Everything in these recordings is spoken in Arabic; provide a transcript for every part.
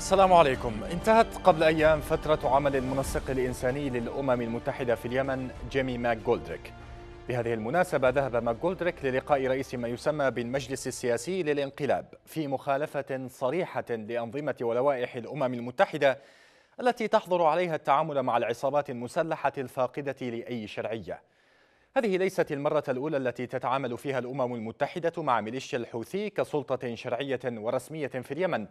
السلام عليكم انتهت قبل أيام فترة عمل المنسق الإنساني للأمم المتحدة في اليمن جيمي ماك جولدريك بهذه المناسبة ذهب ماك جولدريك للقاء رئيس ما يسمى بالمجلس السياسي للانقلاب في مخالفة صريحة لأنظمة ولوائح الأمم المتحدة التي تحظر عليها التعامل مع العصابات المسلحة الفاقدة لأي شرعية هذه ليست المرة الأولى التي تتعامل فيها الأمم المتحدة مع ميليشيا الحوثي كسلطة شرعية ورسمية في اليمن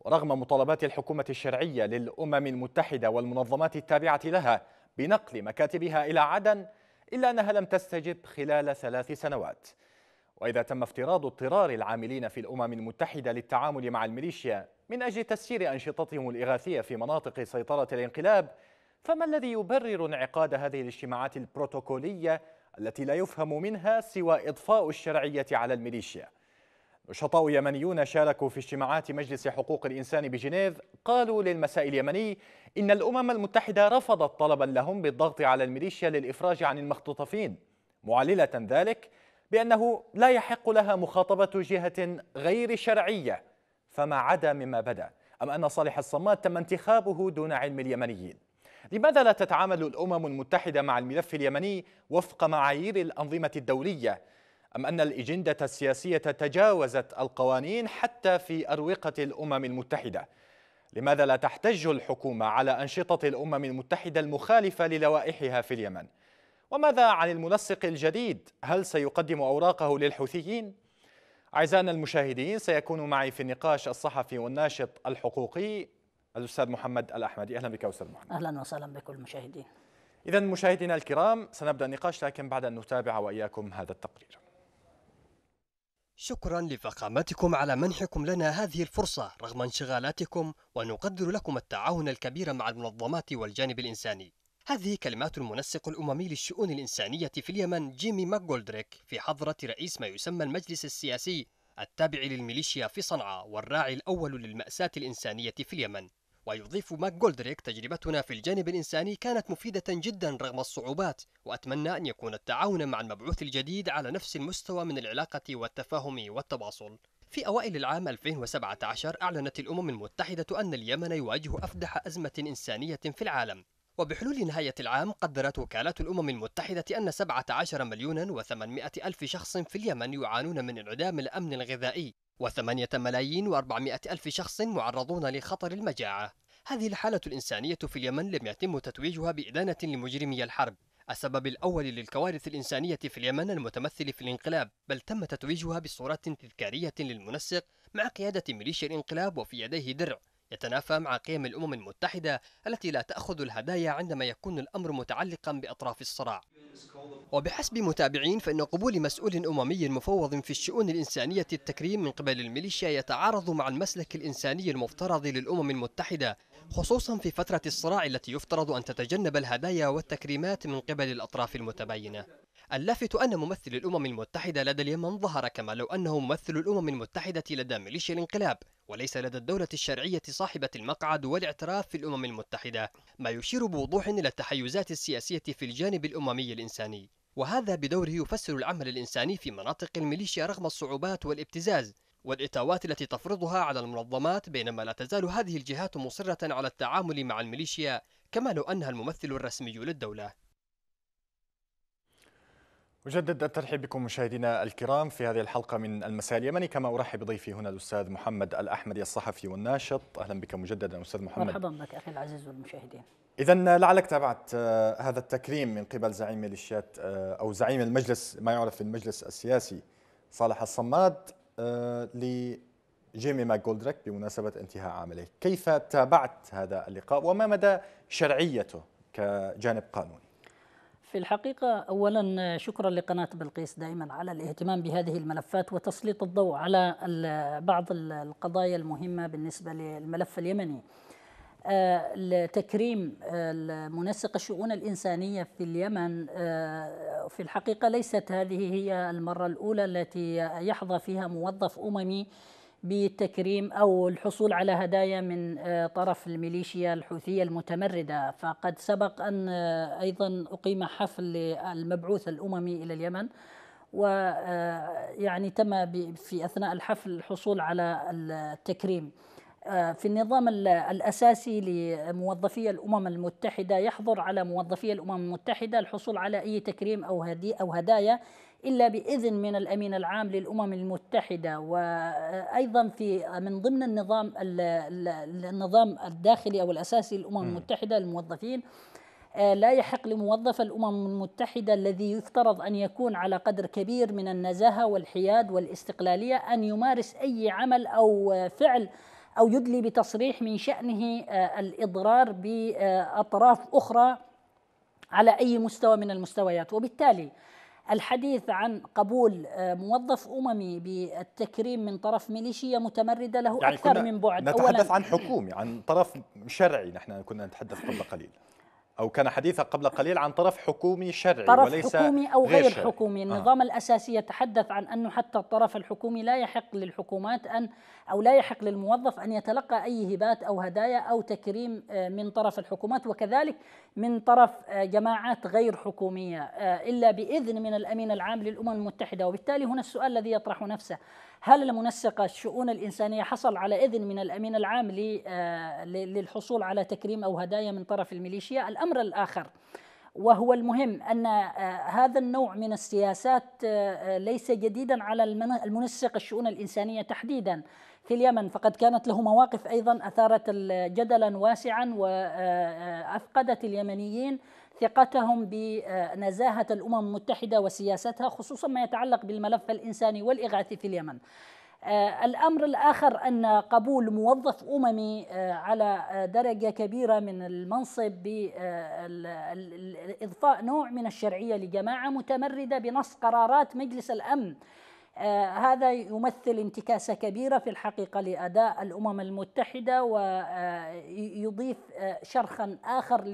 ورغم مطالبات الحكومة الشرعية للأمم المتحدة والمنظمات التابعة لها بنقل مكاتبها إلى عدن إلا أنها لم تستجب خلال ثلاث سنوات وإذا تم افتراض اضطرار العاملين في الأمم المتحدة للتعامل مع الميليشيا من أجل تسيير أنشطتهم الإغاثية في مناطق سيطرة الانقلاب فما الذي يبرر انعقاد هذه الاجتماعات البروتوكولية التي لا يفهم منها سوى إضفاء الشرعية على الميليشيا نشطاء يمنيون شاركوا في اجتماعات مجلس حقوق الإنسان بجنيف قالوا للمساء اليمني إن الأمم المتحدة رفضت طلبا لهم بالضغط على الميليشيا للإفراج عن المختطفين معللة ذلك بأنه لا يحق لها مخاطبة جهة غير شرعية فما عدا مما بدا أم أن صالح الصماد تم انتخابه دون علم اليمنيين لماذا لا تتعامل الأمم المتحدة مع الملف اليمني وفق معايير الأنظمة الدولية أم أن الإجندة السياسية تجاوزت القوانين حتى في أروقة الأمم المتحدة؟ لماذا لا تحتج الحكومة على أنشطة الأمم المتحدة المخالفة للوائحها في اليمن؟ وماذا عن المنسق الجديد؟ هل سيقدم أوراقه للحوثيين؟ أعزائنا المشاهدين سيكون معي في النقاش الصحفي والناشط الحقوقي الأستاذ محمد الأحمدي أهلا بك أستاذ محمد أهلا وسهلا بكل المشاهدين إذا مشاهدينا الكرام سنبدأ النقاش لكن بعد أن نتابع وإياكم هذا التقرير شكرا لفخامتكم على منحكم لنا هذه الفرصة رغم انشغالاتكم ونقدر لكم التعاون الكبير مع المنظمات والجانب الإنساني هذه كلمات المنسق الأممي للشؤون الإنسانية في اليمن جيمي ماكولدريك في حضرة رئيس ما يسمى المجلس السياسي التابع للميليشيا في صنعاء والراعي الأول للمأساة الإنسانية في اليمن ويضيف ماك جولدريك تجربتنا في الجانب الإنساني كانت مفيدة جدا رغم الصعوبات وأتمنى أن يكون التعاون مع المبعوث الجديد على نفس المستوى من العلاقة والتفاهم والتواصل في أوائل العام 2017 أعلنت الأمم المتحدة أن اليمن يواجه أفدح أزمة إنسانية في العالم وبحلول نهاية العام قدرت وكالات الأمم المتحدة أن 17 مليون و800 ألف شخص في اليمن يعانون من انعدام الأمن الغذائي وثمانية ملايين وأربعمائة ألف شخص معرضون لخطر المجاعة هذه الحالة الإنسانية في اليمن لم يتم تتويجها بإدانة لمجرمي الحرب السبب الأول للكوارث الإنسانية في اليمن المتمثل في الانقلاب بل تم تتويجها بصورة تذكارية للمنسق مع قيادة ميليشيا الانقلاب وفي يديه درع يتنافى مع قيم الأمم المتحدة التي لا تأخذ الهدايا عندما يكون الأمر متعلقا بأطراف الصراع وبحسب متابعين فإن قبول مسؤول أممي مفوض في الشؤون الإنسانية التكريم من قبل الميليشيا يتعارض مع المسلك الإنساني المفترض للأمم المتحدة خصوصا في فترة الصراع التي يفترض أن تتجنب الهدايا والتكريمات من قبل الأطراف المتباينة اللافت أن ممثل الأمم المتحدة لدى اليمن ظهر كما لو أنه ممثل الأمم المتحدة لدى ميليشيا الانقلاب وليس لدى الدولة الشرعية صاحبة المقعد والاعتراف في الأمم المتحدة ما يشير بوضوح إلى التحيزات السياسية في الجانب الأممي الإنساني وهذا بدوره يفسر العمل الإنساني في مناطق الميليشيا رغم الصعوبات والابتزاز والإتاوات التي تفرضها على المنظمات بينما لا تزال هذه الجهات مصرة على التعامل مع الميليشيا كما لو أنها الممثل الرسمي للدولة أجدد الترحيب بكم مشاهدينا الكرام في هذه الحلقة من المساء اليمني كما أرحب بضيفي هنا الأستاذ محمد الأحمدي الصحفي والناشط أهلا بك مجددا أستاذ محمد مرحبا بك أخي العزيز والمشاهدين إذا لعلك تابعت آه، هذا التكريم من قبل زعيم ميليشيات آه، أو زعيم المجلس ما يعرف المجلس السياسي صالح الصماد آه، لجيمي ماك جولدريك بمناسبة انتهاء عمله كيف تابعت هذا اللقاء وما مدى شرعيته كجانب قانوني في الحقيقة أولا شكرا لقناة بلقيس دائما على الاهتمام بهذه الملفات وتسليط الضوء على بعض القضايا المهمة بالنسبة للملف اليمني آه، تكريم آه، منسق الشؤون الإنسانية في اليمن آه، في الحقيقة ليست هذه هي المرة الأولى التي يحظى فيها موظف أممي بالتكريم او الحصول على هدايا من آه، طرف الميليشيا الحوثيه المتمرده فقد سبق ان آه، ايضا اقيم حفل للمبعوث الاممي الى اليمن ويعني آه، تم في اثناء الحفل الحصول على التكريم في النظام الأساسي لموظفي الأمم المتحدة يحظر على موظفي الأمم المتحدة الحصول على أي تكريم أو هدي أو هدايا إلا بإذن من الأمين العام للأمم المتحدة وأيضا في من ضمن النظام النظام الداخلي أو الأساسي للأمم المتحدة للموظفين لا يحق لموظف الامم المتحده الذي يفترض ان يكون على قدر كبير من النزاهه والحياد والاستقلاليه ان يمارس اي عمل او فعل أو يدلي بتصريح من شأنه آه، الإضرار بأطراف أخرى على أي مستوى من المستويات وبالتالي الحديث عن قبول آه، موظف أممي بالتكريم من طرف ميليشيا متمردة له يعني أكثر من بعد نتحدث أولاً عن حكومي عن طرف شرعي نحن كنا نتحدث قبل قليل أو كان حديثا قبل قليل عن طرف حكومي شرعي طرف وليس حكومي أو غير, غير شرعي. حكومي آه. النظام آه. الأساسي يتحدث عن أنه حتى الطرف الحكومي لا يحق للحكومات أن أو لا يحق للموظف أن يتلقى أي هبات أو هدايا أو تكريم آه، من طرف الحكومات وكذلك من طرف آه، جماعات غير حكومية إلا بإذن من الأمين العام للأمم المتحدة وبالتالي هنا السؤال الذي يطرح نفسه هل المنسقة الشؤون الإنسانية حصل على إذن من الأمين العام آه، للحصول على تكريم أو هدايا من طرف الميليشيا الأمر الآخر وهو المهم ان آه، هذا النوع من السياسات آه، ليس جديدا على المنسق الشؤون الانسانيه تحديدا في اليمن فقد كانت له مواقف ايضا اثارت جدلا واسعا وافقدت اليمنيين ثقتهم بنزاهة الأمم المتحدة وسياستها خصوصا ما يتعلق بالملف الإنساني والإغاثي في اليمن آه، الأمر الآخر أن قبول موظف أممي آه، على درجة كبيرة من المنصب بإضفاء آه، نوع من الشرعية لجماعة متمردة بنص قرارات مجلس الأمن آه، هذا يمثل انتكاسة كبيرة في الحقيقة لأداء الأمم المتحدة ويضيف آه، آه، شرخا آخر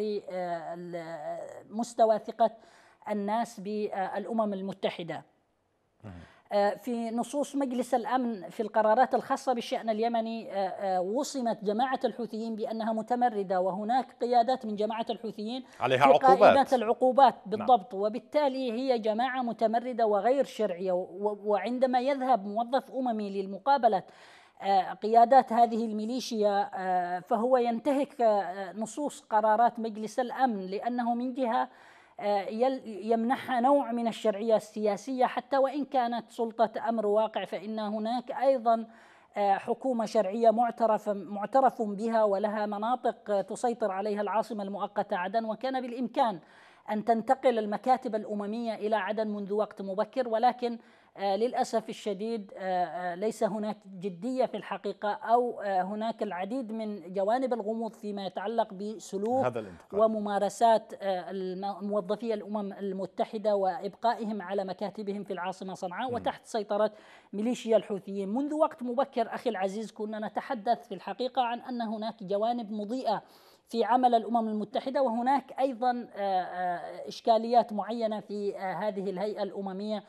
لمستوى ثقة الناس بالأمم المتحدة آه، في نصوص مجلس الامن في القرارات الخاصه بالشان اليمني آه، آه، وصمت جماعه الحوثيين بانها متمرده وهناك قيادات من جماعه الحوثيين عليها عقوبات العقوبات نعم. بالضبط نعم. وبالتالي هي جماعه متمرده وغير شرعيه وعندما يذهب موظف اممي للمقابله قيادات هذه الميليشيا فهو ينتهك نصوص قرارات مجلس الامن لانه من جهه آه، يمنحها نوع من الشرعيه السياسيه حتى وان كانت سلطه امر واقع فان هناك ايضا آه، حكومه شرعيه معترف معترف بها ولها مناطق تسيطر عليها العاصمه المؤقته عدن وكان بالامكان ان تنتقل المكاتب الامميه الى عدن منذ وقت مبكر ولكن آه، للأسف الشديد آه، آه، ليس هناك جدية في الحقيقة أو هناك العديد من جوانب الغموض فيما يتعلق بسلوك هذا الانتقال. وممارسات موظفي الأمم المتحدة وإبقائهم على مكاتبهم في العاصمة صنعاء وتحت سيطرة ميليشيا الحوثيين منذ وقت مبكر أخي العزيز كنا نتحدث في الحقيقة عن أن هناك جوانب مضيئة في عمل الامم المتحده وهناك ايضا اشكاليات معينه في هذه الهيئه الامميه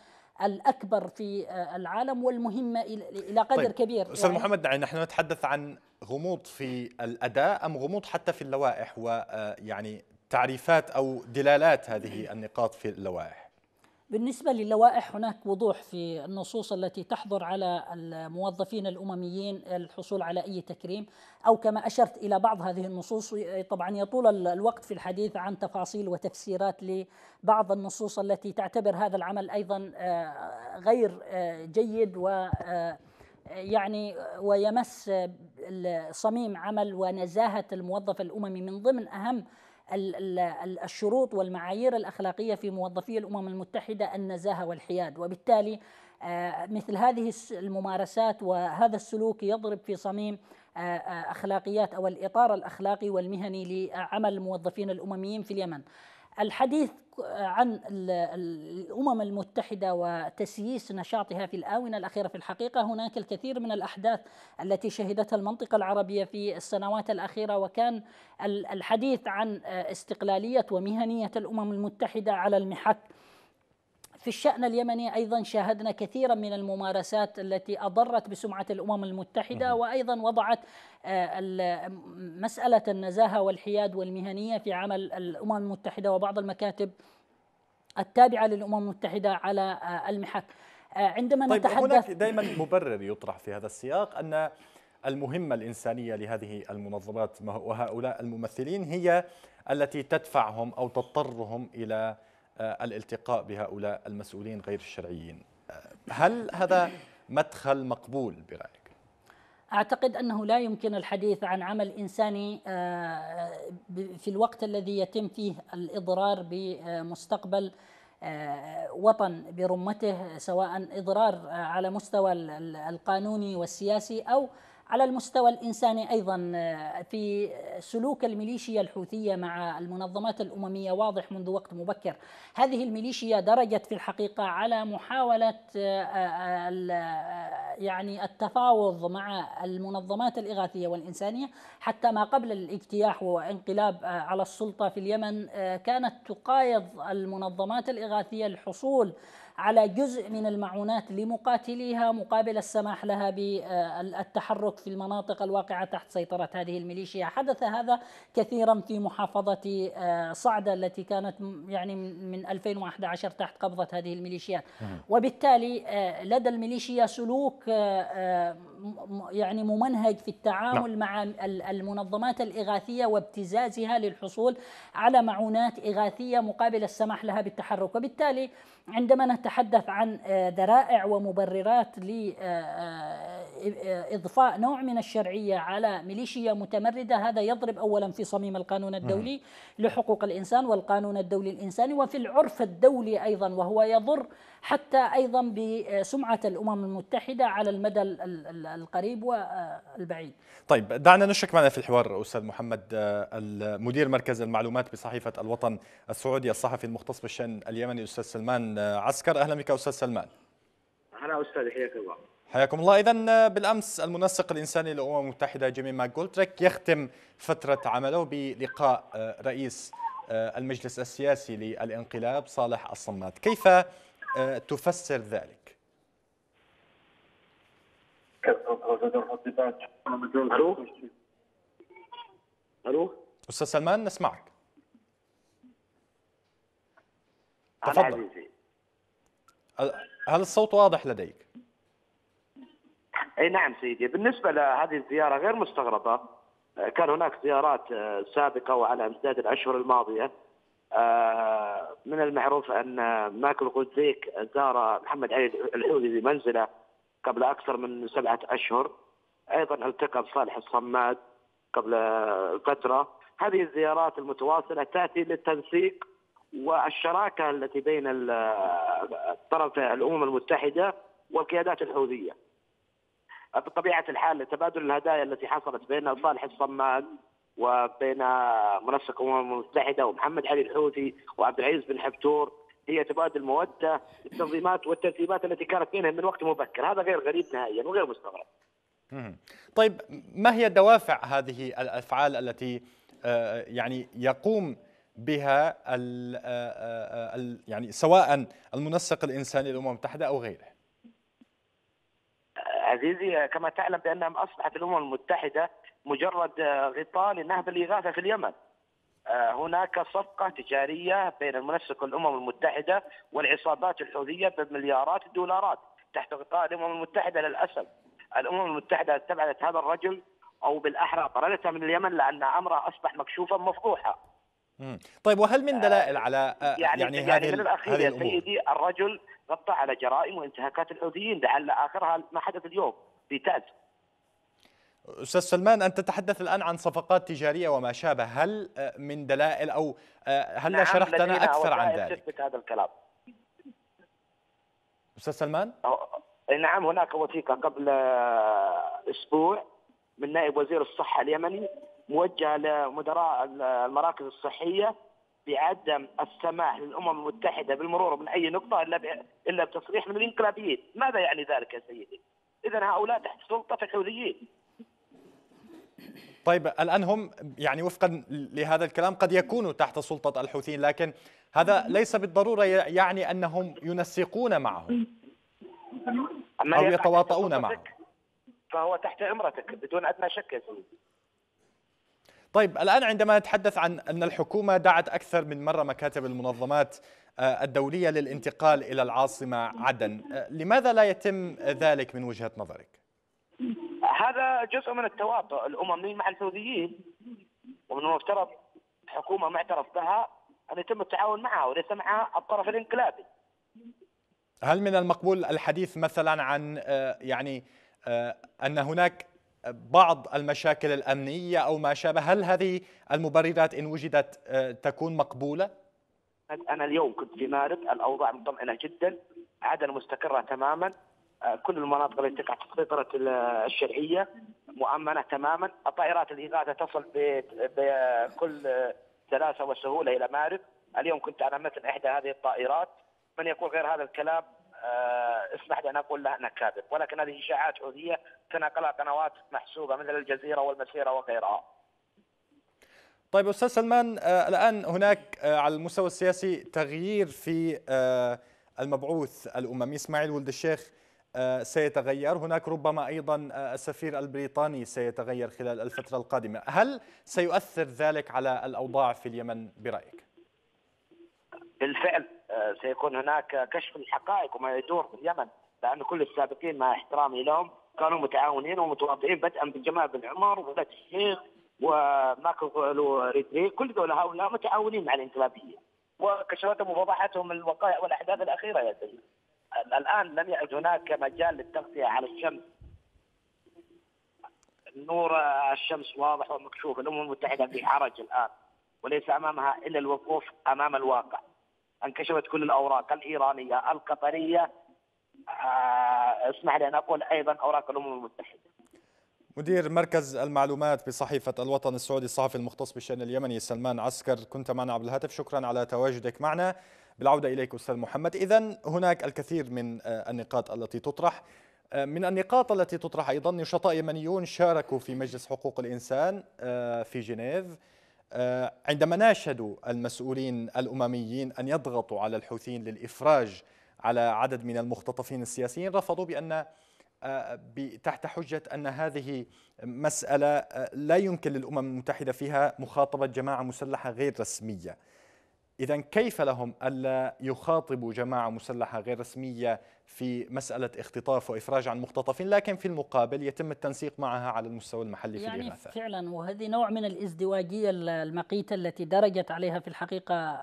الأكبر في آه، العالم والمهمة إلى قدر طيب. كبير أستاذ يعني محمد يعني نحن نتحدث عن غموض في الأداء أم غموض حتى في اللوائح ويعني آه، تعريفات أو دلالات هذه النقاط في اللوائح بالنسبة للوائح هناك وضوح في النصوص التي تحظر على الموظفين الأمميين الحصول على أي تكريم أو كما أشرت إلى بعض هذه النصوص طبعا يطول الوقت في الحديث عن تفاصيل وتفسيرات لبعض النصوص التي تعتبر هذا العمل أيضا آه، غير آه، جيد و آه، يعني ويمس صميم عمل ونزاهة الموظف الأممي من ضمن أهم الشروط والمعايير الأخلاقية في موظفي الأمم المتحدة النزاهة والحياد وبالتالي آه، مثل هذه الممارسات وهذا السلوك يضرب في صميم آه، آه، أخلاقيات أو الإطار الأخلاقي والمهني لعمل الموظفين الأمميين في اليمن الحديث عن الامم المتحده وتسييس نشاطها في الاونه الاخيره في الحقيقه هناك الكثير من الاحداث التي شهدتها المنطقه العربيه في السنوات الاخيره وكان الحديث عن استقلاليه ومهنيه الامم المتحده على المحك في الشأن اليمني أيضا شاهدنا كثيرا من الممارسات التي أضرت بسمعة الأمم المتحدة وأيضا وضعت آه، مسألة النزاهة والحياد والمهنية في عمل الأمم المتحدة وبعض المكاتب التابعة للأمم المتحدة على آه، المحك آه، عندما طيب نتحدث هناك دائما مبرر يطرح في هذا السياق أن المهمة الإنسانية لهذه المنظمات وهؤلاء الممثلين هي التي تدفعهم أو تضطرهم إلى آه، الالتقاء بهؤلاء المسؤولين غير الشرعيين آه، هل هذا مدخل مقبول برأيك؟ أعتقد أنه لا يمكن الحديث عن عمل إنساني آه، في الوقت الذي يتم فيه الإضرار بمستقبل وطن برمته سواء إضرار على مستوى القانوني والسياسي أو على المستوى الإنساني أيضا آه، في آه، سلوك الميليشيا الحوثية مع المنظمات الأممية واضح منذ وقت مبكر هذه الميليشيا درجت في الحقيقة على محاولة آه، يعني التفاوض مع المنظمات الإغاثية والإنسانية حتى ما قبل الاجتياح وانقلاب على السلطة في اليمن كانت تقايض المنظمات الإغاثية الحصول على جزء من المعونات لمقاتليها مقابل السماح لها بالتحرك في المناطق الواقعة تحت سيطرة هذه الميليشيا حدث هذا كثيرا في محافظة آه، صعدة التي كانت يعني من 2011 تحت قبضة هذه الميليشيات وبالتالي آه، لدى الميليشيا سلوك آه، يعني ممنهج في التعامل نعم. مع المنظمات الإغاثية وابتزازها للحصول على معونات إغاثية مقابل السماح لها بالتحرك وبالتالي عندما نتحدث عن آه، ذرائع ومبررات إضفاء نوع من الشرعية على ميليشيا متمردة هذا يضرب أولا في صميم القانون الدولي لحقوق الإنسان والقانون الدولي الإنساني وفي العرف الدولي أيضا وهو يضر حتى أيضا بسمعة الأمم المتحدة على المدى القريب والبعيد طيب دعنا نشرك معنا في الحوار أستاذ محمد آه، مدير مركز المعلومات بصحيفة الوطن السعودي الصحفي المختص بالشأن اليمني أستاذ سلمان آه، عسكر أهلا بك أستاذ سلمان أهلا أستاذ حياك الله حياكم الله اذا آه، بالامس المنسق الانساني للامم المتحده جيمي ماك يختم فتره عمله بلقاء آه، رئيس آه، المجلس السياسي للانقلاب صالح الصمات كيف تفسر ذلك الو الو استاذ سلمان نسمعك تفضل هل الصوت واضح لديك اي نعم سيدي بالنسبه لهذه الزياره غير مستغربه كان هناك زيارات آه، سابقه وعلى امتداد الاشهر الماضيه آه، من المعروف ان ماكل غوزيك زار محمد علي الحوثي بمنزله قبل اكثر من سبعه اشهر ايضا التقى بصالح الصماد قبل فتره هذه الزيارات المتواصله تاتي للتنسيق والشراكه التي بين آه، طرف الامم المتحده والقيادات الحوثيه بطبيعه الحال تبادل الهدايا التي حصلت بين صالح الصمان وبين منسق الامم المتحده ومحمد علي الحوثي وعبد العزيز بن حبتور هي تبادل موده التنظيمات والترتيبات التي كانت بينهم من وقت مبكر، هذا غير غريب نهائيا وغير مستغرب. طيب ما هي دوافع هذه الافعال التي آه، يعني يقوم بها آه، آه، يعني سواء المنسق الانساني للامم المتحده او غيره؟ عزيزي كما تعلم بأنها أصبحت الأمم المتحدة مجرد غطاء لنهب الإغاثة في اليمن آه، هناك صفقة تجارية بين المنسق الأمم المتحدة والعصابات الحوثية بمليارات الدولارات تحت غطاء الأمم المتحدة للأسف الأمم المتحدة استبعدت هذا الرجل أو بالأحرى طردته من اليمن لأن أمره أصبح مكشوفا مفضوحا طيب وهل من دلائل آه، على آه، يعني, يعني, يعني هذه من الأخير يا سيدي الرجل غطى على جرائم وانتهاكات الحوثيين لعل اخرها ما حدث اليوم في تاز. استاذ سلمان انت تتحدث الان عن صفقات تجاريه وما شابه، هل آه، من دلائل او آه، هل نعم شرحت لنا اكثر عن ذلك؟ هذا الكلام. استاذ سلمان؟ نعم هناك وثيقه قبل آه، اسبوع من نائب وزير الصحه اليمني موجهه لمدراء المراكز الصحيه بعدم السماح للامم المتحده بالمرور من اي نقطه الا الا بتصريح من الانقلابيين، ماذا يعني ذلك يا سيدي؟ اذا هؤلاء تحت سلطه فخوريين. طيب الان هم يعني وفقا لهذا الكلام قد يكونوا تحت سلطه الحوثيين لكن هذا ليس بالضروره يعني انهم ينسقون معهم او يتواطؤون معهم. فهو تحت امرتك بدون ادنى شك يا سيدي. طيب الآن عندما نتحدث عن أن الحكومة دعت أكثر من مرة مكاتب المنظمات آه، الدولية للانتقال إلى العاصمة عدن آه، لماذا لا يتم ذلك من وجهة نظرك؟ هذا جزء من التواطؤ الأممي مع الحوثيين ومن المفترض حكومة معترف بها أن يتم التعاون معها وليس مع الطرف الانقلابي هل من المقبول الحديث مثلا عن آه، يعني أن هناك بعض المشاكل الأمنية أو ما شابه هل هذه المبررات إن وجدت آه، تكون مقبولة؟ أنا اليوم كنت في مارب الأوضاع مطمئنة جدا عدن مستقرة تماما آه، كل المناطق التي تقع تحت سيطرة الشرعية مؤمنة تماما الطائرات الإغاثة تصل بكل سلاسة وسهولة إلى مارب اليوم كنت على مثل إحدى هذه الطائرات من يقول غير هذا الكلام آه، اسمح لي ان اقول لها انا كاذب ولكن هذه اشاعات حوثيه تناقلها قنوات محسوبه مثل الجزيره والمسيره وغيرها. طيب استاذ سلمان آه، الان هناك آه، على المستوى السياسي تغيير في المبعوث الاممي اسماعيل ولد الشيخ سيتغير هناك ربما ايضا السفير البريطاني سيتغير خلال الفتره القادمه هل سيؤثر ذلك على الاوضاع في اليمن برايك بالفعل سيكون هناك كشف الحقائق وما يدور في اليمن لأن كل السابقين مع احترامي لهم كانوا متعاونين ومتواضعين بدءا بالجمال بن عمر وبدأت الشيخ وماكو كل دول هؤلاء متعاونين مع الانقلابيين وكشفت مفضحتهم الوقائع والاحداث الاخيره يا سيدي الان لم يعد هناك مجال للتغطيه على الشمس نور الشمس واضح ومكشوف الامم المتحده في حرج الان وليس امامها الا الوقوف امام الواقع انكشفت كل الاوراق الايرانيه القطريه آه، اسمح لي ان اقول ايضا اوراق الامم المتحده مدير مركز المعلومات بصحيفة الوطن السعودي الصحفي المختص بالشأن اليمني سلمان عسكر كنت معنا عبر الهاتف شكرا على تواجدك معنا بالعودة إليك أستاذ محمد إذا هناك الكثير من آه، النقاط التي تطرح آه، من النقاط التي تطرح أيضا نشطاء يمنيون شاركوا في مجلس حقوق الإنسان في جنيف آه، عندما ناشدوا المسؤولين الأمميين أن يضغطوا على الحوثيين للإفراج على عدد من المختطفين السياسيين رفضوا بأن آه، تحت حجة أن هذه مسألة آه، لا يمكن للأمم المتحدة فيها مخاطبة جماعة مسلحة غير رسمية إذا كيف لهم ألا يخاطبوا جماعة مسلحة غير رسمية في مسألة اختطاف وإفراج عن مختطفين لكن في المقابل يتم التنسيق معها على المستوى المحلي يعني الإغاثة فعلا وهذه نوع من الازدواجية المقيتة التي درجت عليها في الحقيقة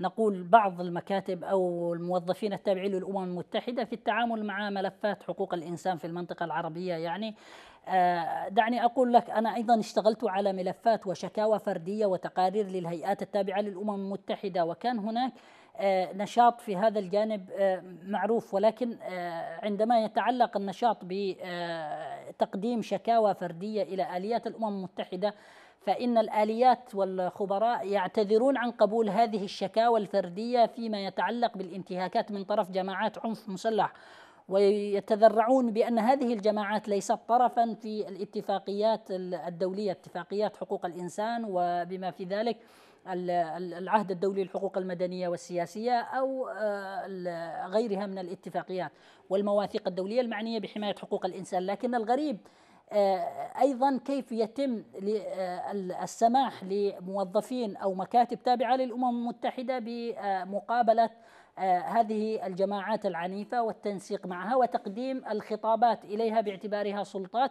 نقول بعض المكاتب أو الموظفين التابعين للأمم المتحدة في التعامل مع ملفات حقوق الإنسان في المنطقة العربية يعني آه، دعني أقول لك أنا أيضا اشتغلت على ملفات وشكاوى فردية وتقارير للهيئات التابعة للأمم المتحدة وكان هناك آه، نشاط في هذا الجانب آه، معروف ولكن عندما يتعلق النشاط بتقديم شكاوى فردية إلى آليات الأمم المتحدة فإن الآليات والخبراء يعتذرون عن قبول هذه الشكاوى الفردية فيما يتعلق بالانتهاكات من طرف جماعات عنف مسلح ويتذرعون بأن هذه الجماعات ليست طرفا في الاتفاقيات الدولية اتفاقيات حقوق الإنسان وبما في ذلك العهد الدولي للحقوق المدنية والسياسية أو آه، غيرها من الاتفاقيات والمواثيق الدولية المعنية بحماية حقوق الإنسان لكن الغريب آه، ايضا كيف يتم آه، السماح لموظفين او مكاتب تابعه للامم المتحده بمقابله آه، هذه الجماعات العنيفة والتنسيق معها وتقديم الخطابات إليها باعتبارها سلطات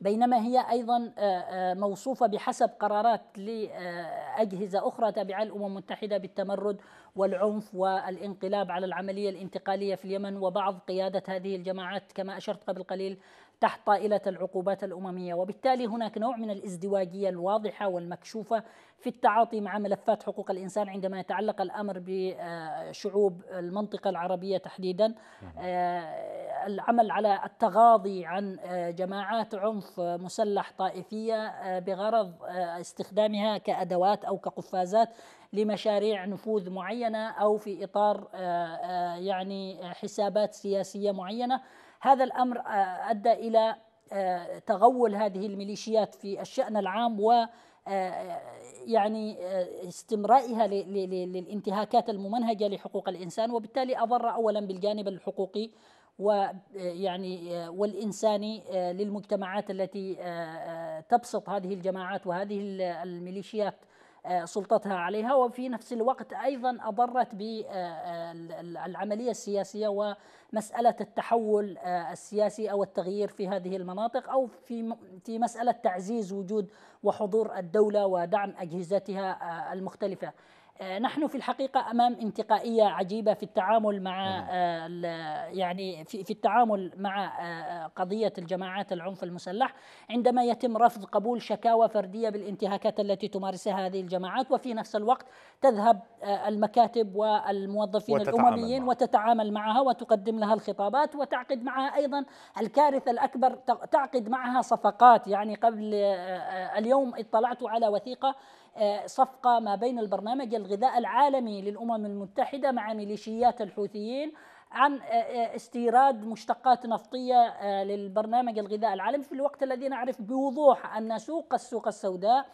بينما هي ايضا آه، آه، موصوفه بحسب قرارات لاجهزه اخرى تابعه للامم المتحده بالتمرد والعنف والانقلاب على العمليه الانتقاليه في اليمن وبعض قياده هذه الجماعات كما اشرت قبل قليل تحت طائلة العقوبات الأممية وبالتالي هناك نوع من الازدواجية الواضحة والمكشوفة في التعاطي مع ملفات حقوق الإنسان عندما يتعلق الأمر بشعوب المنطقة العربية تحديدا نعم. آه، العمل على التغاضي عن آه، جماعات عنف مسلح طائفية آه، بغرض استخدامها كأدوات أو كقفازات لمشاريع نفوذ معينة أو في إطار يعني حسابات سياسية معينة هذا الامر آه، ادى الى آه، تغول هذه الميليشيات في الشان العام و آه، يعني استمرائها للانتهاكات الممنهجه لحقوق الانسان وبالتالي اضر اولا بالجانب الحقوقي ويعني والانساني للمجتمعات التي تبسط هذه الجماعات وهذه الميليشيات آه، سلطتها عليها وفي نفس الوقت ايضا اضرت بالعمليه آه، آه، السياسيه ومساله التحول السياسي او التغيير في هذه المناطق او في في مساله تعزيز وجود وحضور الدوله ودعم اجهزتها المختلفه. آه، نحن في الحقيقة أمام انتقائية عجيبة في التعامل مع نعم. آه، يعني في في التعامل مع آه، قضية الجماعات العنف المسلح عندما يتم رفض قبول شكاوى فردية بالانتهاكات التي تمارسها هذه الجماعات وفي نفس الوقت تذهب المكاتب والموظفين الأمميين معها. وتتعامل معها وتقدم لها الخطابات وتعقد معها أيضا الكارثة الأكبر تعقد معها صفقات يعني قبل اليوم اطلعت على وثيقة آه، صفقة ما بين البرنامج الغذاء العالمي للأمم المتحدة مع ميليشيات الحوثيين عن آه، آه، استيراد مشتقات نفطية للبرنامج الغذاء العالمي في الوقت الذي نعرف بوضوح أن سوق السوق السوداء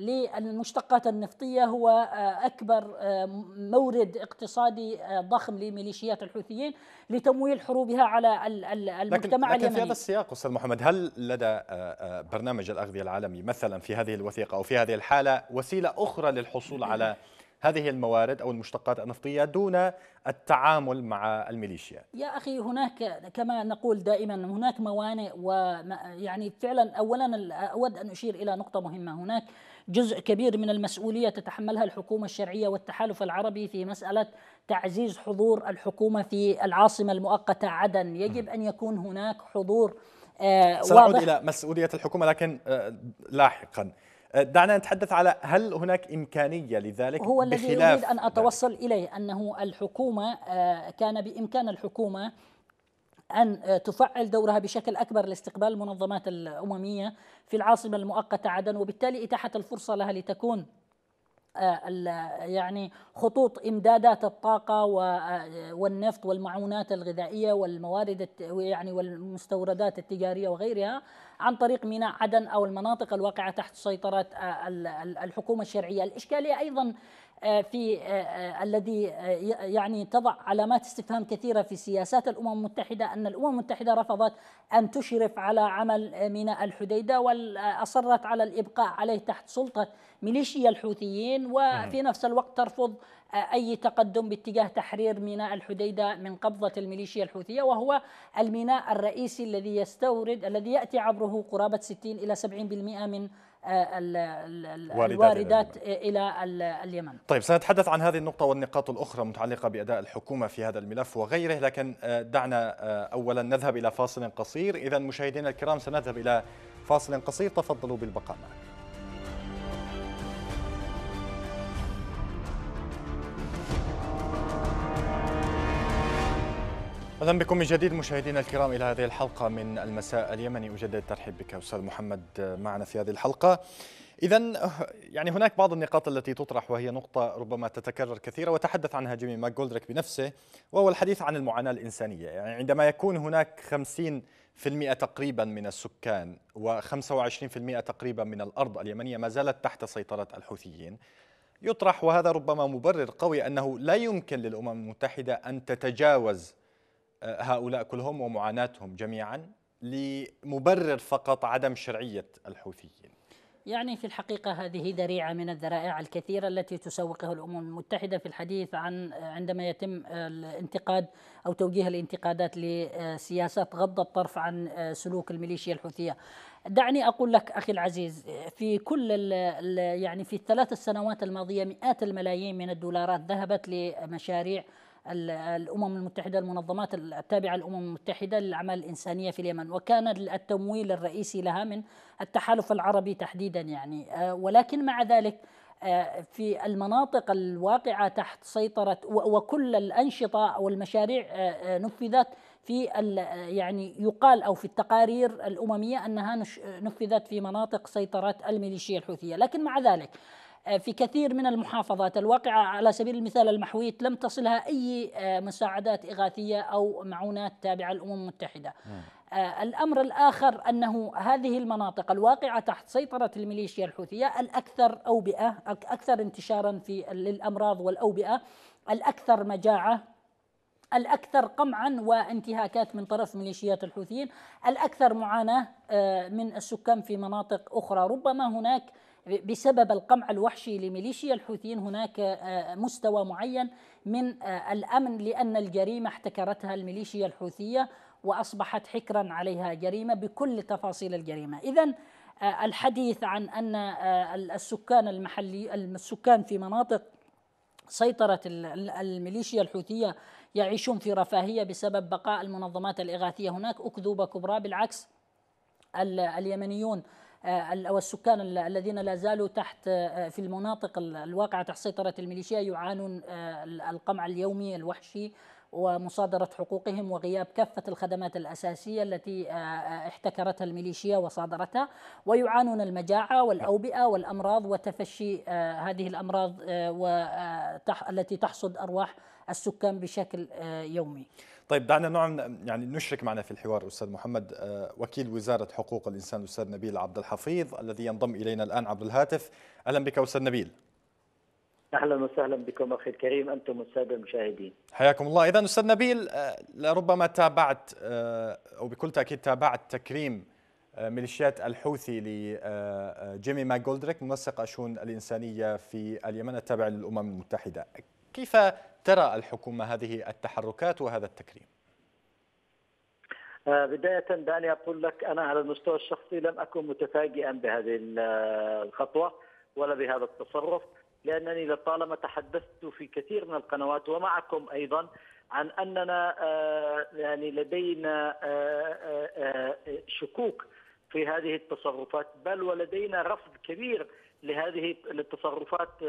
للمشتقات النفطية هو آه، أكبر آه، مورد اقتصادي آه، ضخم لميليشيات الحوثيين لتمويل حروبها على المجتمع لكن اليمني لكن في هذا السياق أستاذ محمد هل لدى برنامج الأغذية العالمي مثلا في هذه الوثيقة أو في هذه الحالة وسيلة أخرى للحصول على هذه الموارد او المشتقات النفطيه دون التعامل مع الميليشيا يا اخي هناك كما نقول دائما هناك موانئ ويعني فعلا اولا اود ان اشير الى نقطه مهمه هناك جزء كبير من المسؤولية تتحملها الحكومة الشرعية والتحالف العربي في مسألة تعزيز حضور الحكومة في العاصمة المؤقتة عدن يجب أن يكون هناك حضور آه، سنعود إلى مسؤولية الحكومة لكن آه، لاحقا آه، دعنا نتحدث على هل هناك إمكانية لذلك هو الذي أريد أن أتوصل إليه أنه الحكومة كان بإمكان الحكومة أن تفعل دورها بشكل أكبر لاستقبال المنظمات الأممية في العاصمة المؤقتة عدن وبالتالي إتاحة الفرصة لها لتكون آه، يعني خطوط امدادات الطاقه آه، والنفط والمعونات الغذائيه والموارد يعني والمستوردات التجاريه وغيرها عن طريق ميناء عدن أو المناطق الواقعة تحت سيطرة آه، الحكومة الشرعية الإشكالية أيضا آه، في آه، الذي يعني تضع علامات استفهام كثيره في سياسات الامم المتحده ان الامم المتحده رفضت ان تشرف على عمل ميناء الحديده واصرت على الابقاء عليه تحت سلطه ميليشيا الحوثيين وفي نعم. نفس الوقت ترفض أي تقدم باتجاه تحرير ميناء الحديدة من قبضة الميليشيا الحوثية وهو الميناء الرئيسي الذي يستورد الذي يأتي عبره قرابة 60 إلى 70% من آه، الواردات إلى اليمن طيب سنتحدث عن هذه النقطة والنقاط الأخرى المتعلقة بأداء الحكومة في هذا الملف وغيره لكن آه، دعنا آه، أولا نذهب إلى فاصل قصير إذا مشاهدينا الكرام سنذهب إلى فاصل قصير تفضلوا بالبقاء معنا اهلا بكم من جديد مشاهدينا الكرام الى هذه الحلقه من المساء اليمني اجدد الترحيب بك استاذ محمد معنا في هذه الحلقه اذا يعني هناك بعض النقاط التي تطرح وهي نقطه ربما تتكرر كثيرا وتحدث عنها جيمي ماك جولدريك بنفسه وهو الحديث عن المعاناه الانسانيه يعني عندما يكون هناك 50% تقريبا من السكان و25% تقريبا من الارض اليمنيه ما زالت تحت سيطره الحوثيين يطرح وهذا ربما مبرر قوي انه لا يمكن للامم المتحده ان تتجاوز هؤلاء كلهم ومعاناتهم جميعا لمبرر فقط عدم شرعية الحوثيين يعني في الحقيقة هذه ذريعة من الذرائع الكثيرة التي تسوقها الأمم المتحدة في الحديث عن عندما يتم الانتقاد أو توجيه الانتقادات لسياسات غض الطرف عن سلوك الميليشيا الحوثية دعني أقول لك أخي العزيز في كل يعني في الثلاث السنوات الماضية مئات الملايين من الدولارات ذهبت لمشاريع الأمم المتحدة المنظمات التابعة للأمم المتحدة للأعمال الإنسانية في اليمن وكان التمويل الرئيسي لها من التحالف العربي تحديدا يعني آه، ولكن مع ذلك آه، في المناطق الواقعة تحت سيطرة وكل الأنشطة والمشاريع آه، نفذت في يعني يقال أو في التقارير الأممية أنها نفذت في مناطق سيطرة الميليشيا الحوثية لكن مع ذلك في كثير من المحافظات الواقعة على سبيل المثال المحويت لم تصلها أي آه، مساعدات إغاثية أو معونات تابعة للأمم المتحدة آه، الأمر الآخر أنه هذه المناطق الواقعة تحت سيطرة الميليشيا الحوثية الأكثر أوبئة الأكثر انتشارا في للأمراض والأوبئة الأكثر مجاعة الأكثر قمعا وانتهاكات من طرف ميليشيات الحوثيين الأكثر معاناة آه، من السكان في مناطق أخرى ربما هناك بسبب القمع الوحشي لميليشيا الحوثيين هناك آه، مستوى معين من آه، الامن لان الجريمه احتكرتها الميليشيا الحوثيه واصبحت حكرا عليها جريمه بكل تفاصيل الجريمه، اذا آه، الحديث عن ان السكان المحلي السكان في مناطق سيطرة الميليشيا الحوثية يعيشون في رفاهية بسبب بقاء المنظمات الإغاثية هناك أكذوبة كبرى بالعكس اليمنيون آه، والسكان الذين لا زالوا تحت آه، آه، في المناطق الواقعة تحت سيطرة الميليشيا يعانون القمع اليومي الوحشي ومصادرة حقوقهم وغياب كافة الخدمات الأساسية التي احتكرتها الميليشيا وصادرتها ويعانون المجاعة والأوبئة والأمراض وتفشي هذه الأمراض التي تحصد أرواح السكان بشكل يومي طيب دعنا نوع يعني نشرك معنا في الحوار استاذ محمد آه، وكيل وزاره حقوق الانسان الاستاذ نبيل عبد الحفيظ الذي ينضم الينا الان عبر الهاتف اهلا بك استاذ نبيل اهلا وسهلا بكم اخي الكريم انتم والساده المشاهدين حياكم الله اذا استاذ نبيل آه، لربما تابعت آه، او بكل تاكيد تابعت تكريم ميليشيات الحوثي لجيمي ماك جولدريك منسق الشؤون الانسانيه في اليمن التابع للامم المتحده كيف ترى الحكومة هذه التحركات وهذا التكريم؟ آه، بداية دعني أقول لك أنا على المستوى الشخصي لم أكن متفاجئا بهذه الخطوة ولا بهذا التصرف لأنني لطالما تحدثت في كثير من القنوات ومعكم أيضا عن أننا آه، يعني لدينا آه، شكوك في هذه التصرفات بل ولدينا رفض كبير لهذه التصرفات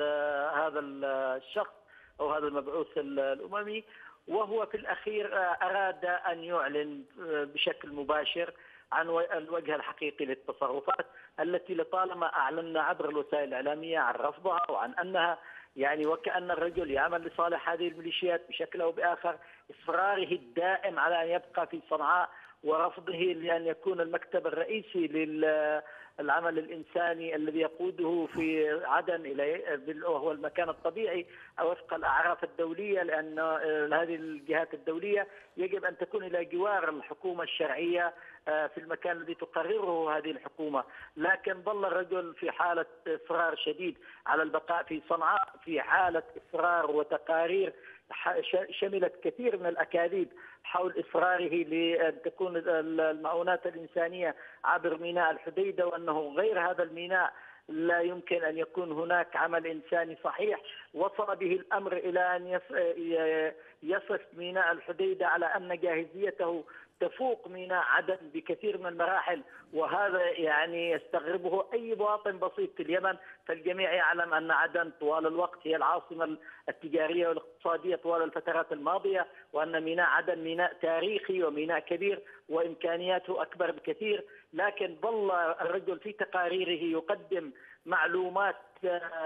هذا الشخص او هذا المبعوث الاممي وهو في الاخير آه، اراد ان يعلن آه، بشكل مباشر عن الوجه الحقيقي للتصرفات التي لطالما اعلنا عبر الوسائل الاعلاميه عن رفضها وعن انها يعني وكأن الرجل يعمل لصالح هذه الميليشيات بشكل أو بآخر إصراره الدائم على أن يبقى في صنعاء ورفضه لأن يكون المكتب الرئيسي للعمل الإنساني الذي يقوده في عدن الى وهو المكان الطبيعي وفق الأعراف الدولية لأن هذه الجهات الدولية يجب أن تكون إلى جوار الحكومة الشرعية آه، في المكان الذي تقرره هذه الحكومة لكن ظل الرجل في حالة إصرار شديد على البقاء في صنعاء في حالة إصرار وتقارير شملت كثير من الاكاذيب حول اصراره لان تكون المعونات الانسانيه عبر ميناء الحديده وانه غير هذا الميناء لا يمكن ان يكون هناك عمل انساني صحيح وصل به الامر الى ان يصف ميناء الحديده على ان جاهزيته تفوق ميناء عدن بكثير من المراحل وهذا يعني يستغربه اي مواطن بسيط في اليمن فالجميع يعلم ان عدن طوال الوقت هي العاصمه التجاريه والاقتصاديه طوال الفترات الماضيه وان ميناء عدن ميناء تاريخي وميناء كبير وامكانياته اكبر بكثير لكن ظل الرجل في تقاريره يقدم معلومات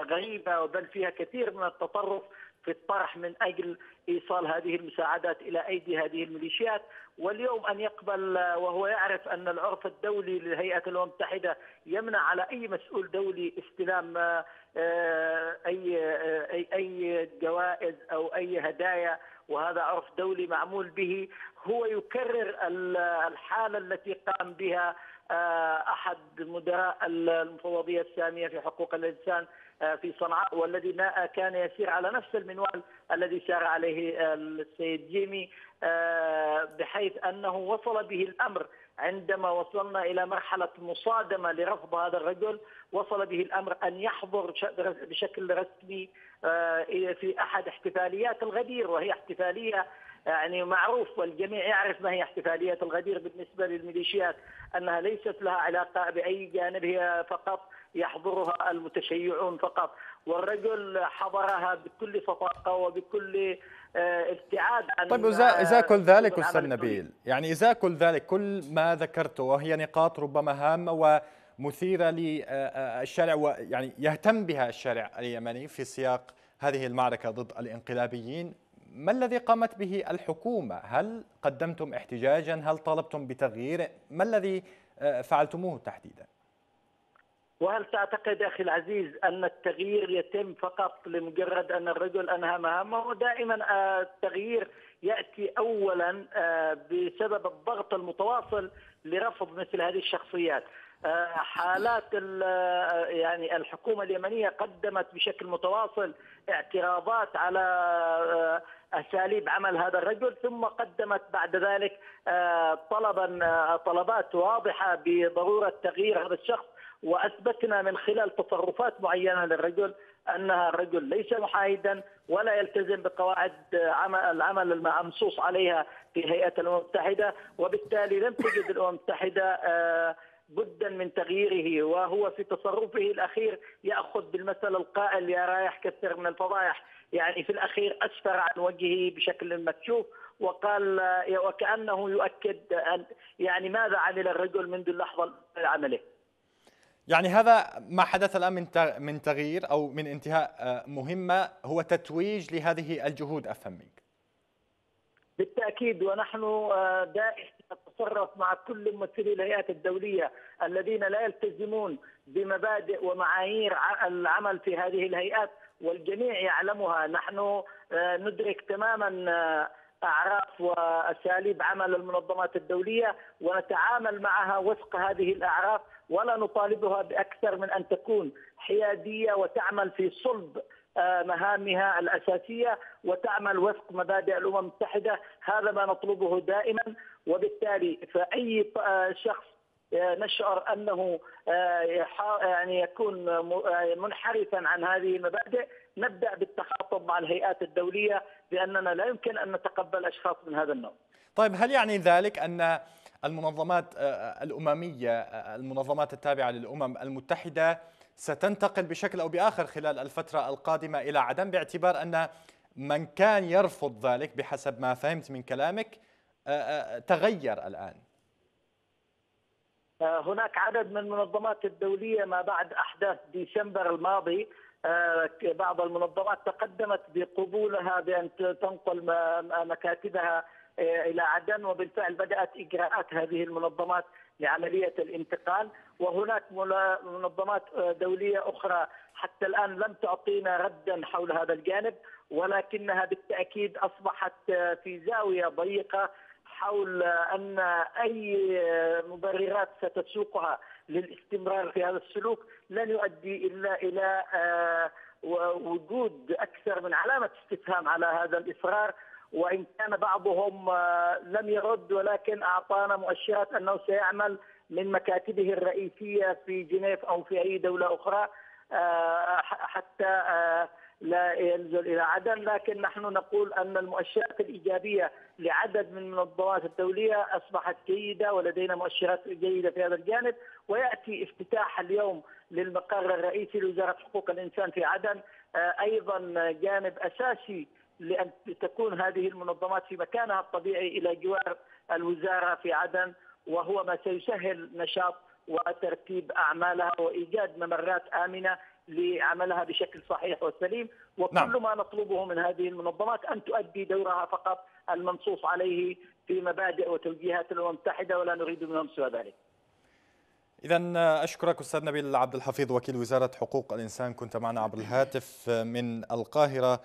غريبه وبل فيها كثير من التطرف في الطرح من اجل ايصال هذه المساعدات الى ايدي هذه الميليشيات واليوم ان يقبل وهو يعرف ان العرف الدولي لهيئه الامم المتحده يمنع على اي مسؤول دولي استلام آه، آه، اي آه، اي اي جوائز او اي هدايا وهذا عرف دولي معمول به هو يكرر الحاله التي قام بها احد مدراء المفوضيه الساميه في حقوق الانسان آه، في صنعاء والذي كان يسير على نفس المنوال الذي سار عليه آه، السيد جيمي آه، بحيث أنه وصل به الأمر عندما وصلنا إلى مرحلة مصادمة لرفض هذا الرجل وصل به الأمر أن يحضر بشكل رسمي في أحد احتفاليات الغدير وهي احتفالية يعني معروف والجميع يعرف ما هي احتفالية الغدير بالنسبة للميليشيات أنها ليست لها علاقة بأي جانب هي فقط يحضرها المتشيعون فقط والرجل حضرها بكل صفاقه وبكل آه، ابتعاد عن طيب اذا اذا كل آه، ذلك استاذ نبيل يعني اذا كل ذلك كل ما ذكرته وهي نقاط ربما هامه ومثيره للشارع آه، ويعني يهتم بها الشارع اليمني في سياق هذه المعركه ضد الانقلابيين ما الذي قامت به الحكومه؟ هل قدمتم احتجاجا؟ هل طالبتم بتغيير؟ ما الذي فعلتموه تحديدا؟ وهل تعتقد أخي العزيز أن التغيير يتم فقط لمجرد أن الرجل أنهى مهامه دائما آه، التغيير يأتي أولا آه، بسبب الضغط المتواصل لرفض مثل هذه الشخصيات آه، حالات يعني الحكومة اليمنية قدمت بشكل متواصل اعتراضات على أساليب عمل هذا الرجل ثم قدمت بعد ذلك طلبا طلبات واضحة بضرورة تغيير هذا الشخص واثبتنا من خلال تصرفات معينه للرجل انها الرجل ليس محايدا ولا يلتزم بقواعد العمل المنصوص عليها في هيئه الامم المتحده وبالتالي لم تجد الامم المتحده آه، بدا من تغييره وهو في تصرفه الاخير ياخذ بالمثل القائل يا رايح كثر من الفضائح يعني في الاخير اسفر عن وجهه بشكل مكشوف وقال آه، وكانه يؤكد يعني ماذا عمل الرجل منذ اللحظه عمله يعني هذا ما حدث الان من من تغيير او من انتهاء آه، مهمه هو تتويج لهذه الجهود افهم منك. بالتاكيد ونحن آه، دائما نتصرف مع كل ممثلي الهيئات الدوليه الذين لا يلتزمون بمبادئ ومعايير العمل في هذه الهيئات والجميع يعلمها، نحن آه، ندرك تماما اعراف واساليب عمل المنظمات الدوليه ونتعامل معها وفق هذه الاعراف ولا نطالبها باكثر من ان تكون حياديه وتعمل في صلب آه، مهامها الاساسيه وتعمل وفق مبادئ الامم المتحده هذا ما نطلبه دائما وبالتالي فاي آه، شخص آه، نشعر انه يعني يكون منحرفا عن هذه المبادئ نبدا بالتخاطب مع الهيئات الدوليه باننا لا يمكن ان نتقبل اشخاص من هذا النوع. طيب هل يعني ذلك ان المنظمات الامميه المنظمات التابعه للامم المتحده ستنتقل بشكل او باخر خلال الفتره القادمه الى عدم باعتبار ان من كان يرفض ذلك بحسب ما فهمت من كلامك تغير الان؟ هناك عدد من المنظمات الدولية ما بعد أحداث ديسمبر الماضي آه، بعض المنظمات تقدمت بقبولها بان تنقل مكاتبها آه، الى عدن وبالفعل بدات اجراءات هذه المنظمات لعمليه الانتقال وهناك منظمات آه، دوليه اخرى حتى الان لم تعطينا ردا حول هذا الجانب ولكنها بالتاكيد اصبحت في زاويه ضيقه حول ان اي مبررات ستسوقها للاستمرار في هذا السلوك لن يؤدي الا الى آه، وجود اكثر من علامه استفهام على هذا الاصرار وان كان بعضهم آه، لم يرد ولكن اعطانا مؤشرات انه سيعمل من مكاتبه الرئيسيه في جنيف او في اي دوله اخرى آه، حتى لا ينزل إلى عدن لكن نحن نقول أن المؤشرات الإيجابية لعدد من المنظمات الدولية أصبحت جيدة ولدينا مؤشرات جيدة في هذا الجانب ويأتي افتتاح اليوم للمقر الرئيسي لوزارة حقوق الإنسان في عدن آه، أيضا جانب أساسي لأن تكون هذه المنظمات في مكانها الطبيعي إلى جوار الوزارة في عدن وهو ما سيسهل نشاط وترتيب اعمالها وايجاد ممرات امنه لعملها بشكل صحيح وسليم وكل نعم. ما نطلبه من هذه المنظمات أن تؤدي دورها فقط المنصوص عليه في مبادئ وتوجيهات الأمم المتحدة ولا نريد منهم سوى ذلك إذا أشكرك أستاذ نبيل عبد الحفيظ وكيل وزارة حقوق الإنسان كنت معنا عبر الهاتف من القاهرة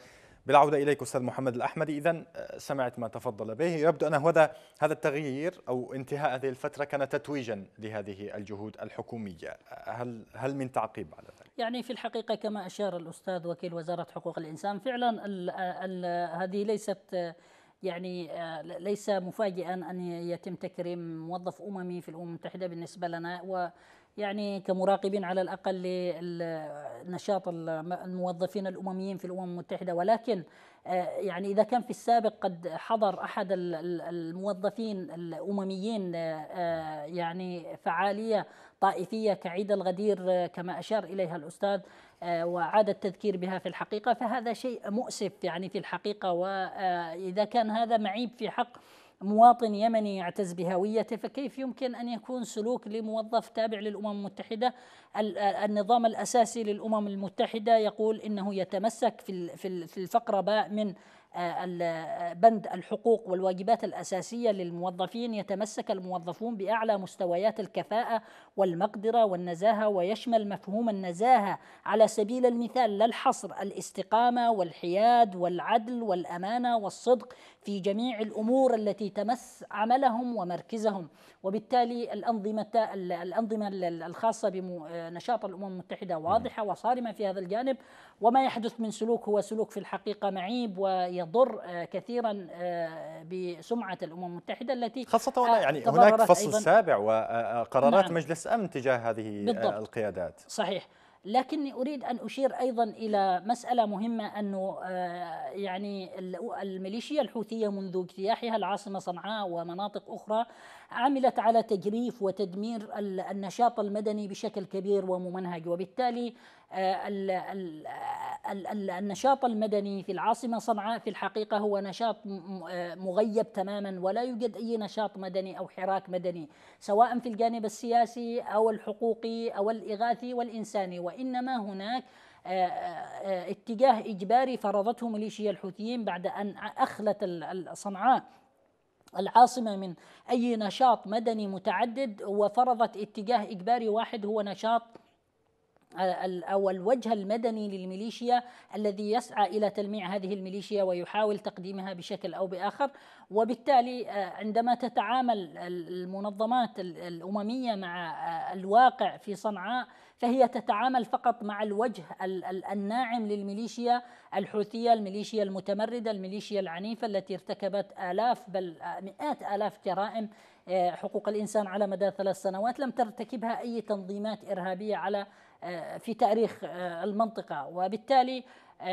بالعودة إليك أستاذ محمد الأحمدي إذا آه، سمعت ما تفضل به يبدو أن هذا هذا التغيير أو انتهاء هذه الفترة كان تتويجا لهذه الجهود الحكومية هل, هل من تعقيب على ذلك؟ يعني في الحقيقة كما أشار الأستاذ وكيل وزارة حقوق الإنسان فعلا الـ الـ هذه ليست يعني آه، ليس مفاجئا ان يتم تكريم موظف اممي في الامم المتحده بالنسبه لنا و يعني كمراقبين على الأقل لنشاط الموظفين الأمميين في الأمم المتحدة ولكن آه، يعني إذا كان في السابق قد حضر أحد الموظفين الأمميين آه، يعني فعالية طائفية كعيد الغدير آه، كما أشار إليها الأستاذ وعاد التذكير بها في الحقيقة فهذا شيء مؤسف يعني في الحقيقة وإذا كان هذا معيب في حق مواطن يمني يعتز بهويته فكيف يمكن أن يكون سلوك لموظف تابع للأمم المتحدة النظام الأساسي للأمم المتحدة يقول إنه يتمسك في الفقرة باء من آه، آه، بند الحقوق والواجبات الأساسية للموظفين يتمسك الموظفون بأعلى مستويات الكفاءة والمقدرة والنزاهة ويشمل مفهوم النزاهة على سبيل المثال لا الحصر الاستقامة والحياد والعدل والأمانة والصدق في جميع الامور التي تمس عملهم ومركزهم وبالتالي الانظمه الانظمه الخاصه بنشاط آه، الامم المتحده نعم. واضحه وصارمه في هذا الجانب وما يحدث من سلوك هو سلوك في الحقيقه معيب ويضر آه، كثيرا آه، بسمعه الامم المتحده التي خاصه يعني هناك فصل سابع وقرارات نعم مجلس امن تجاه هذه بالضبط القيادات صحيح لكني اريد ان اشير ايضا الى مساله مهمه انه آه، يعني الميليشيا الحوثيه منذ اجتياحها العاصمه صنعاء ومناطق اخرى عملت على تجريف وتدمير النشاط المدني بشكل كبير وممنهج وبالتالي آه، آه، النشاط المدني في العاصمة صنعاء في الحقيقة هو نشاط آه، مغيب تماما ولا يوجد أي نشاط مدني أو حراك مدني سواء في الجانب السياسي أو الحقوقي أو الإغاثي والإنساني وإنما هناك اتجاه إجباري فرضته ميليشيا الحوثيين بعد أن أخلت صنعاء العاصمة من أي نشاط مدني متعدد وفرضت اتجاه إجباري واحد هو نشاط أو الوجه المدني للميليشيا الذي يسعى إلى تلميع هذه الميليشيا ويحاول تقديمها بشكل أو بآخر وبالتالي آه، عندما تتعامل المنظمات الأممية مع آه، الواقع في صنعاء فهي تتعامل فقط مع الوجه الناعم للميليشيا الحوثية الميليشيا المتمردة الميليشيا العنيفة التي ارتكبت آلاف بل آه، مئات آلاف جرائم حقوق الإنسان على مدى ثلاث سنوات لم ترتكبها أي تنظيمات إرهابية على آه، في تاريخ آه، المنطقة وبالتالي آه،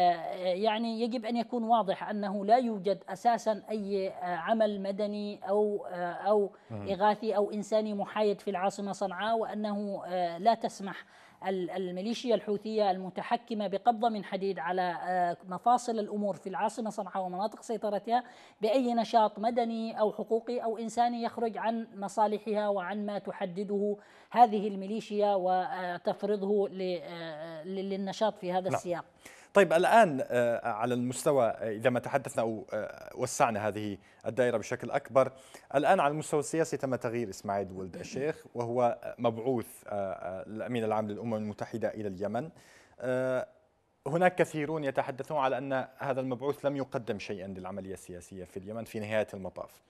يعني يجب أن يكون واضح أنه لا يوجد أساسا أي عمل مدني أو أو إغاثي أو إنساني محايد في العاصمة صنعاء وأنه لا تسمح الميليشيا الحوثية المتحكمة بقبضة من حديد على آه، مفاصل الأمور في العاصمة صنعاء ومناطق سيطرتها بأي نشاط مدني أو حقوقي أو إنساني يخرج عن مصالحها وعن ما تحدده هذه الميليشيا وتفرضه آه، للنشاط في هذا نعم. السياق لا. طيب الآن آه، على المستوى آه، إذا ما تحدثنا أو آه، وسعنا هذه الدائرة بشكل أكبر الآن على المستوى السياسي تم تغيير إسماعيل ولد الشيخ وهو مبعوث الأمين العام للأمم المتحدة إلى اليمن هناك كثيرون يتحدثون على أن هذا المبعوث لم يقدم شيئا للعملية السياسية في اليمن في نهاية المطاف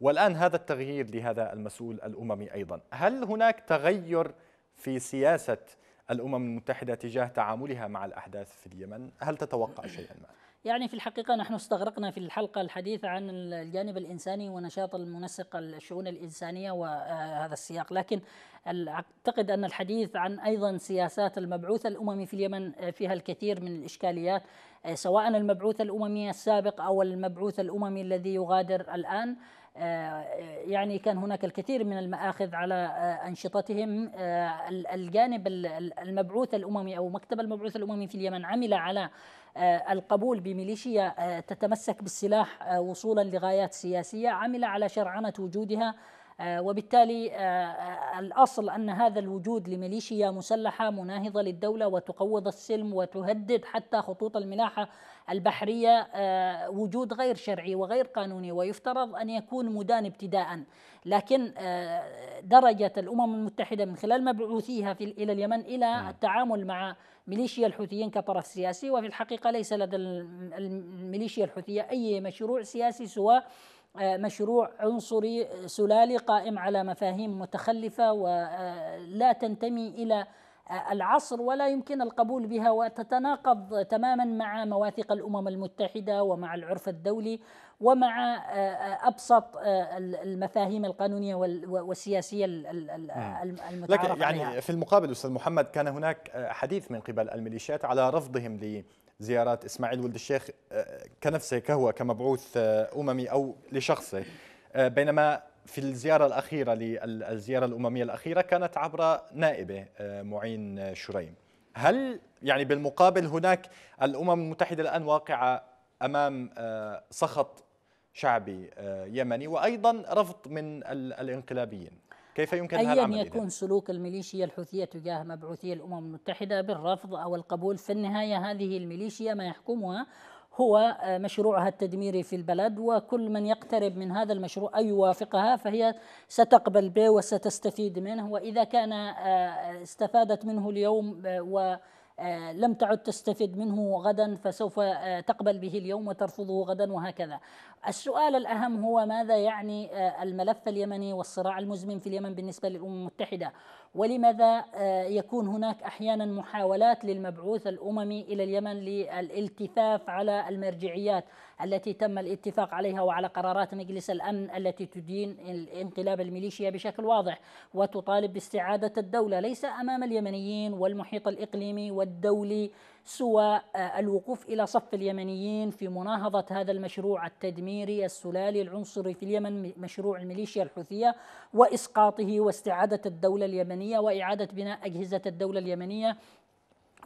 والآن هذا التغيير لهذا المسؤول الأممي أيضا هل هناك تغير في سياسة الأمم المتحدة تجاه تعاملها مع الأحداث في اليمن هل تتوقع شيئا ما؟ يعني في الحقيقة نحن استغرقنا في الحلقة الحديث عن الجانب الإنساني ونشاط المنسق الشؤون الإنسانية وهذا آه، السياق لكن أعتقد أن الحديث عن أيضا سياسات المبعوث الأممي في اليمن آه، فيها الكثير من الإشكاليات آه، سواء المبعوث الأممي السابق أو المبعوث الأممي الذي يغادر الآن آه، يعني كان هناك الكثير من المآخذ على آه، أنشطتهم آه، الجانب المبعوث الأممي أو مكتب المبعوث الأممي في اليمن عمل على القبول بميليشيا تتمسك بالسلاح وصولا لغايات سياسية عمل على شرعنة وجودها وبالتالي الأصل أن هذا الوجود لميليشيا مسلحة مناهضة للدولة وتقوض السلم وتهدد حتى خطوط الملاحة البحرية آه، وجود غير شرعي وغير قانوني ويفترض أن يكون مدان ابتداء لكن آه، درجة الأمم المتحدة من خلال مبعوثيها في إلى اليمن إلى نعم. التعامل مع ميليشيا الحوثيين كطرف سياسي وفي الحقيقة ليس لدى الميليشيا الحوثية أي مشروع سياسي سوى آه، مشروع عنصري سلالي قائم على مفاهيم متخلفة ولا تنتمي إلى العصر ولا يمكن القبول بها وتتناقض تماما مع مواثيق الامم المتحده ومع العرف الدولي ومع آه، آه، ابسط آه، المفاهيم القانونيه والسياسيه المتعارف لكن يعني في المقابل استاذ محمد كان هناك حديث من قبل الميليشيات على رفضهم لزيارات اسماعيل ولد الشيخ كنفسه كهو كمبعوث اممي او لشخصه بينما في الزيارة الأخيرة للزيارة الأممية الأخيرة كانت عبر نائبة آه، معين آه، شريم هل يعني بالمقابل هناك الأمم المتحدة الآن واقعة أمام آه، سخط شعبي يمني وأيضا رفض من الانقلابيين كيف يمكن هذا يكون إذن؟ سلوك الميليشيا الحوثية تجاه مبعوثي الأمم المتحدة بالرفض أو القبول في النهاية هذه الميليشيا ما يحكمها هو آه، مشروعها التدميري في البلد وكل من يقترب من هذا المشروع أي يوافقها فهي ستقبل به وستستفيد منه وإذا كان آه، استفادت منه اليوم آه، و لم تعد تستفد منه غدا فسوف تقبل به اليوم وترفضه غدا وهكذا. السؤال الاهم هو ماذا يعني الملف اليمني والصراع المزمن في اليمن بالنسبه للامم المتحده؟ ولماذا آه، يكون هناك احيانا محاولات للمبعوث الاممي الى اليمن للالتفاف على المرجعيات التي تم الاتفاق عليها وعلى قرارات مجلس الامن التي تدين انقلاب الميليشيا بشكل واضح وتطالب باستعاده الدوله ليس امام اليمنيين والمحيط الاقليمي والدولي سوى آه، الوقوف إلى صف اليمنيين في مناهضة هذا المشروع التدميري السلالي العنصري في اليمن مشروع الميليشيا الحوثية وإسقاطه واستعادة الدولة اليمنية وإعادة بناء أجهزة الدولة اليمنية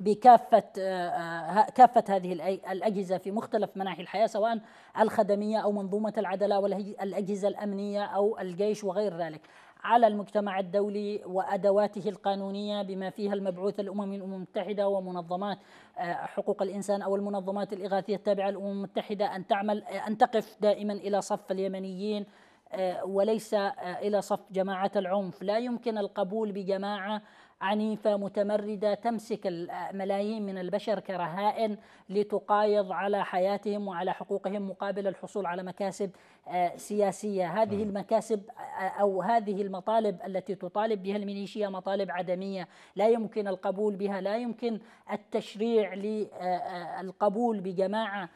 بكافة آه، آه، كافة هذه الأجهزة في مختلف مناحي الحياة سواء الخدمية أو منظومة العدالة والأجهزة الأمنية أو الجيش وغير ذلك على المجتمع الدولي وادواته القانونيه بما فيها المبعوث الاممي المتحده ومنظمات آه، حقوق الانسان او المنظمات الاغاثيه التابعه للامم المتحده ان تعمل ان تقف دائما الى صف اليمنيين آه، وليس آه، الى صف جماعه العنف، لا يمكن القبول بجماعه عنيفة متمردة تمسك الملايين من البشر كرهائن لتقايض على حياتهم وعلى حقوقهم مقابل الحصول على مكاسب آه، سياسية هذه نعم. المكاسب آه، أو هذه المطالب التي تطالب بها الميليشيا مطالب عدمية لا يمكن القبول بها لا يمكن التشريع للقبول آه، بجماعة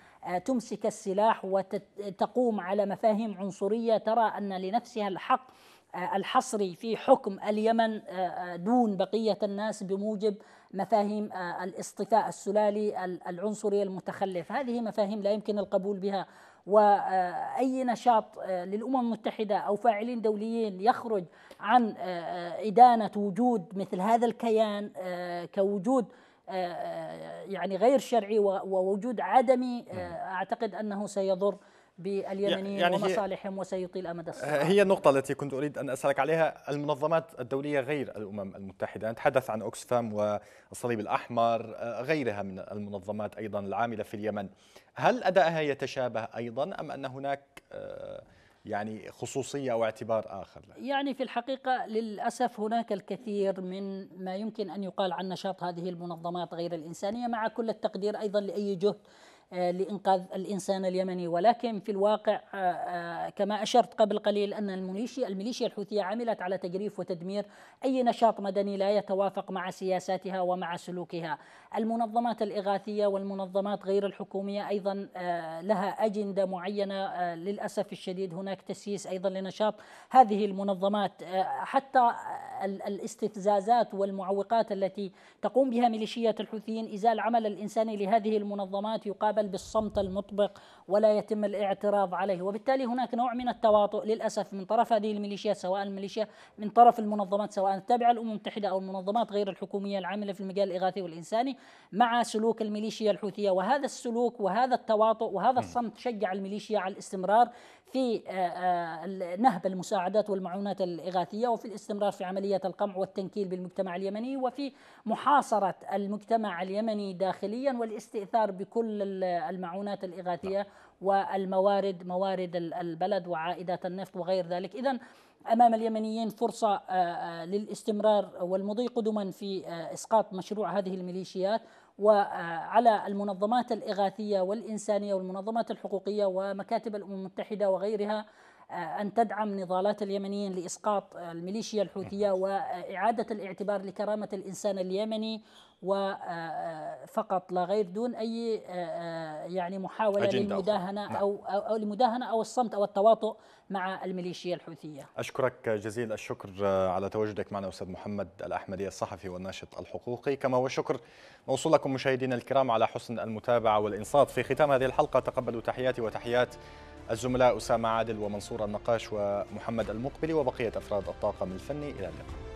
تمسك السلاح وتقوم على مفاهيم عنصرية ترى أن لنفسها الحق آه، الحصري في حكم اليمن آه، آه، دون بقية الناس بموجب مفاهيم الاصطفاء السلالي العنصري المتخلف هذه مفاهيم لا يمكن القبول بها واي نشاط للامم المتحده او فاعلين دوليين يخرج عن ادانه وجود مثل هذا الكيان كوجود يعني غير شرعي ووجود عدمي نعم. اعتقد انه سيضر باليمنيين يعني, يعني ومصالحهم وسيطيل امد آه، الصراع هي النقطه التي كنت اريد ان اسالك عليها المنظمات الدوليه غير الامم المتحده نتحدث عن اوكسفام والصليب الاحمر آه، غيرها من المنظمات ايضا العامله في اليمن هل ادائها يتشابه ايضا ام ان هناك آه، يعني خصوصية أو اعتبار آخر لها؟ يعني في الحقيقة للأسف هناك الكثير من ما يمكن أن يقال عن نشاط هذه المنظمات غير الإنسانية مع كل التقدير أيضا لأي جهد آه، لإنقاذ الإنسان اليمني ولكن في الواقع آه، آه، كما أشرت قبل قليل أن الميليشيا الميليشيا الحوثية عملت على تجريف وتدمير أي نشاط مدني لا يتوافق مع سياساتها ومع سلوكها المنظمات الإغاثية والمنظمات غير الحكومية أيضا لها أجندة معينة للأسف الشديد هناك تسييس أيضا لنشاط هذه المنظمات حتى الاستفزازات والمعوقات التي تقوم بها ميليشيات الحوثيين إزال عمل الإنساني لهذه المنظمات يقابل يقبل بالصمت المطبق ولا يتم الاعتراض عليه وبالتالي هناك نوع من التواطؤ للأسف من طرف هذه الميليشيات سواء الميليشيا من طرف المنظمات سواء التابعة للأمم المتحدة أو المنظمات غير الحكومية العاملة في المجال الإغاثي والإنساني مع سلوك الميليشيا الحوثية وهذا السلوك وهذا التواطؤ وهذا الصمت شجع الميليشيا على الاستمرار في آه، آه، نهب المساعدات والمعونات الإغاثية وفي الاستمرار في عمليات القمع والتنكيل بالمجتمع اليمني وفي محاصرة المجتمع اليمني داخليا والاستئثار بكل المعونات الإغاثية والموارد موارد البلد وعائدات النفط وغير ذلك إذا امام اليمنيين فرصه آه، للاستمرار والمضي قدما في اسقاط مشروع هذه الميليشيات وعلى المنظمات الإغاثية والإنسانية والمنظمات الحقوقية ومكاتب الأمم المتحدة وغيرها أن تدعم نضالات اليمنيين لإسقاط الميليشيا الحوثية وإعادة الاعتبار لكرامة الإنسان اليمني وفقط آه، آه، لا غير دون أي آه، يعني محاولة للمداهنة نعم. أو, أو, أو المداهنة أو الصمت أو التواطؤ مع الميليشيا الحوثية أشكرك جزيل الشكر على تواجدك معنا أستاذ محمد الأحمدي الصحفي والناشط الحقوقي كما هو موصول لكم مشاهدينا الكرام على حسن المتابعة والإنصات في ختام هذه الحلقة تقبلوا تحياتي وتحيات الزملاء أسامة عادل ومنصور النقاش ومحمد المقبلي وبقية أفراد الطاقم الفني إلى اللقاء